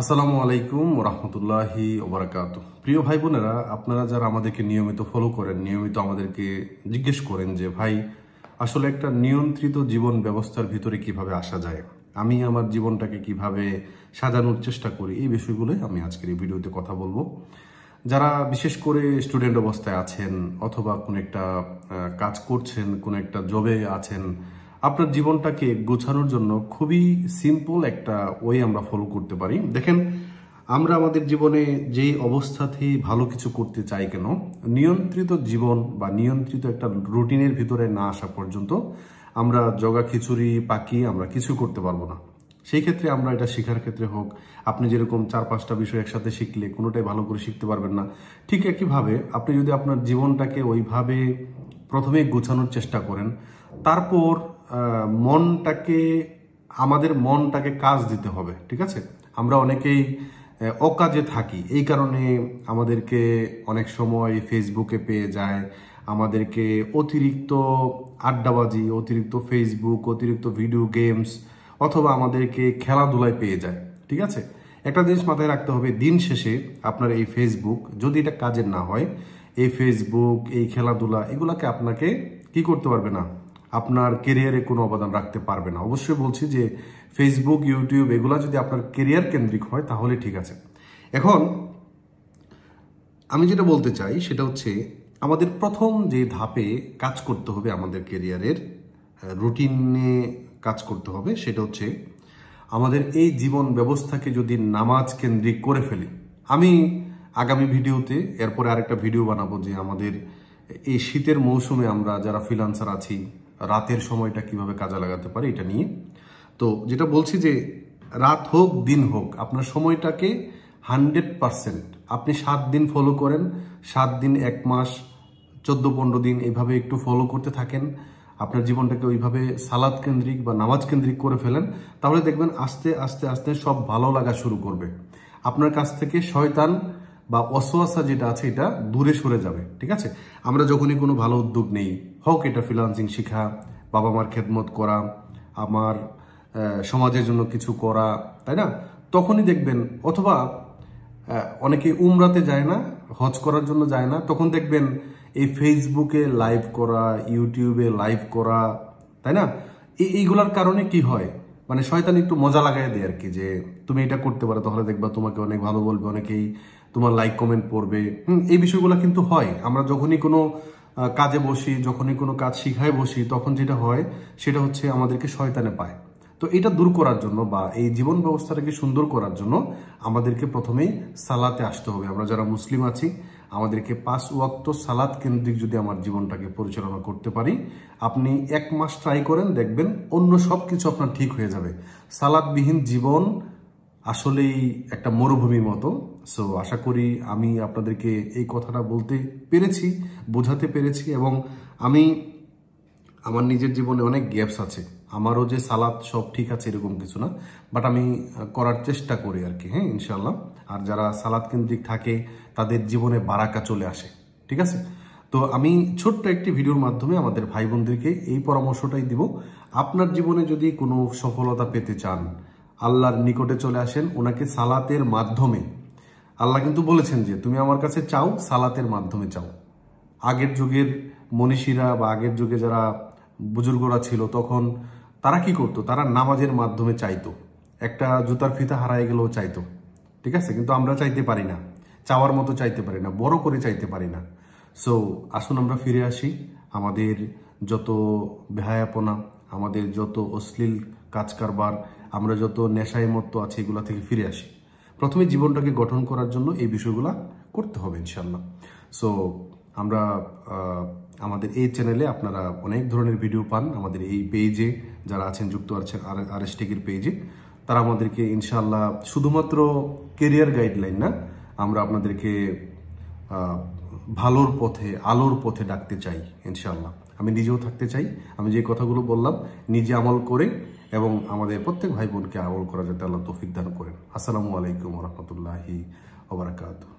আসসালামু আলাইকুম রহমতুল্লাহি ওবরাকাত প্রিয় ভাই বোনেরা আপনারা যারা আমাদেরকে নিয়মিত ফলো করেন নিয়মিত আমাদেরকে জিজ্ঞেস করেন যে ভাই আসলে একটা নিয়ন্ত্রিত জীবন ব্যবস্থার ভিতরে কিভাবে আসা যায় আমি আমার জীবনটাকে কিভাবে সাজানোর চেষ্টা করি এই বিষয়গুলোই আমি আজকের এই ভিডিওতে কথা বলবো যারা বিশেষ করে স্টুডেন্ট অবস্থায় আছেন অথবা কোনো একটা কাজ করছেন কোনো একটা জবে আছেন আপনার জীবনটাকে গোছানোর জন্য খুবই সিম্পল একটা ওয়ে আমরা ফলো করতে পারি দেখেন আমরা আমাদের জীবনে যেই অবস্থাতেই ভালো কিছু করতে চাই কেন নিয়ন্ত্রিত জীবন বা নিয়ন্ত্রিত একটা রুটিনের ভিতরে না আসা পর্যন্ত আমরা জগা খিচুড়ি পাকিয়ে আমরা কিছু করতে পারবো না সেই ক্ষেত্রে আমরা এটা শেখার ক্ষেত্রে হোক আপনি যেরকম চার পাঁচটা বিষয় একসাথে শিখলে কোনোটাই ভালো করে শিখতে পারবেন না ঠিক একইভাবে আপনি যদি আপনার জীবনটাকে ওইভাবে প্রথমে গোছানোর চেষ্টা করেন তারপর মনটাকে আমাদের মনটাকে কাজ দিতে হবে ঠিক আছে আমরা অনেকেই অকাজে থাকি এই কারণে আমাদেরকে অনেক সময় ফেসবুকে পেয়ে যায় আমাদেরকে অতিরিক্ত আড্ডাবাজি অতিরিক্ত ফেসবুক অতিরিক্ত ভিডিও গেমস অথবা আমাদেরকে খেলাধুলায় পেয়ে যায় ঠিক আছে একটা জিনিস মাথায় রাখতে হবে দিন শেষে আপনার এই ফেসবুক যদি এটা কাজের না হয় এই ফেসবুক এই খেলাধুলা এগুলাকে আপনাকে কি করতে পারবে না আপনার কেরিয়ারে কোনো অবদান রাখতে পারবে না অবশ্যই বলছি যে ফেসবুক ইউটিউব এগুলো যদি আপনার কেরিয়ার কেন্দ্রিক হয় তাহলে ঠিক আছে এখন আমি যেটা বলতে চাই সেটা হচ্ছে আমাদের প্রথম যে ধাপে কাজ করতে হবে আমাদের কেরিয়ারের রুটিনে কাজ করতে হবে সেটা হচ্ছে আমাদের এই জীবন ব্যবস্থাকে যদি নামাজ কেন্দ্রিক করে ফেলি আমি আগামী ভিডিওতে এরপরে আরেকটা ভিডিও বানাবো যে আমাদের এই শীতের মৌসুমে আমরা যারা ফ্রিলান্সার আছি রাতের সময়টা কিভাবে কাজে লাগাতে পারি এটা নিয়ে তো যেটা বলছি যে রাত হোক দিন হোক আপনার সময়টাকে হান্ড্রেড পারসেন্ট আপনি সাত দিন ফলো করেন সাত দিন এক মাস চোদ্দ পনেরো দিন এইভাবে একটু ফলো করতে থাকেন আপনার জীবনটাকে ওইভাবে সালাদ কেন্দ্রিক বা নামাজ কেন্দ্রিক করে ফেলেন তাহলে দেখবেন আস্তে আস্তে আস্তে সব ভালো লাগা শুরু করবে আপনার কাছ থেকে শয়তান বা অসোয়াসা যেটা আছে এটা দূরে সরে যাবে ঠিক আছে আমরা যখনই কোনো ভালো উদ্যোগ নেই হোক এটা ফ্রিলান্সিং শেখা বাবা মার খেদমত করা আমার সমাজের জন্য কিছু করা তাই না তখনই দেখবেন অথবা অনেকে উমরাতে যায় না হজ করার জন্য যায় না তখন দেখবেন এই ফেসবুকে লাইভ করা ইউটিউবে লাইভ করা তাই না এইগুলার কারণে কি হয় মানে শয়তান একটু মজা লাগাই দেয় আর কি যে তুমি এটা করতে পারো তাহলে দেখবা তোমাকে অনেক ভালো বলবে অনেকেই তোমার লাইক কমেন্ট পড়বে হুম এই বিষয়গুলো কিন্তু হয় আমরা যখনই কোনো কাজে বসি যখনই কোনো কাজ শিখায় বসি তখন যেটা হয় সেটা হচ্ছে আমাদেরকে শয়তানে পায় তো এটা দূর করার জন্য বা এই জীবন ব্যবস্থাটাকে সুন্দর করার জন্য আমাদেরকে প্রথমেই সালাতে আসতে হবে আমরা যারা মুসলিম আছি আমাদেরকে পাঁচ ওয়াক্ত সালাদ কেন্দ্রিক যদি আমার জীবনটাকে পরিচালনা করতে পারি আপনি এক মাস ট্রাই করেন দেখবেন অন্য সব কিছু আপনার ঠিক হয়ে যাবে সালাদবিহীন জীবন আসলেই একটা মরুভূমির মতো সো আশা করি আমি আপনাদেরকে এই কথাটা বলতে পেরেছি বোঝাতে পেরেছি এবং আমি আমার নিজের জীবনে অনেক গ্যাপস আছে আমারও যে সালাদ সব ঠিক আছে এরকম কিছু না বাট আমি করার চেষ্টা করি আর কি হ্যাঁ ইনশাল্লাহ আর যারা সালাদ কেন্দ্রিক থাকে তাদের জীবনে বারাকা চলে আসে ঠিক আছে তো আমি ছোট্ট একটি ভিডিওর মাধ্যমে আমাদের ভাই বোনদেরকে এই পরামর্শটাই দিব আপনার জীবনে যদি কোনো সফলতা পেতে চান আল্লাহর নিকটে চলে আসেন ওনাকে সালাতের মাধ্যমে আল্লাহ কিন্তু বলেছেন যে তুমি আমার কাছে চাও সালাতের মাধ্যমে চাও আগের যুগের মনীষীরা বা আগের যুগে যারা বুজুর্গরা ছিল তখন তারা কি করতো তারা নামাজের মাধ্যমে চাইতো একটা জুতার ফিতা হারায় গেলেও চাইতো ঠিক আছে কিন্তু আমরা চাইতে পারি না চাওয়ার মতো চাইতে পারি না বড় করে চাইতে পারি না সো আসুন আমরা ফিরে আসি আমাদের যত বেহায়াপনা আমাদের যত অশ্লীল কাজকারবার আমরা যত নেশায় মত্ত আছে এগুলো থেকে ফিরে আসি প্রথমে জীবনটাকে গঠন করার জন্য এই বিষয়গুলো করতে হবে ইনশাল্লাহ সো আমরা আমাদের এই চ্যানেলে আপনারা অনেক ধরনের ভিডিও পান আমাদের এই পেজে যারা আছেন যুক্ত আছেন আর এস টেকের পেজে তারা আমাদেরকে ইনশাল্লাহ শুধুমাত্র কেরিয়ার গাইডলাইন না আমরা আপনাদেরকে ভালোর পথে আলোর পথে ডাকতে চাই ইনশাল্লাহ আমি নিজেও থাকতে চাই আমি যে কথাগুলো বললাম নিজে আমল করে এবং আমাদের প্রত্যেক ভাই বোনকে আমল করা যাতে আল্লাহ তৌফিক দান করেন আসসালামু আলাইকুম রহমতুল্লাহি ওবরাকাতু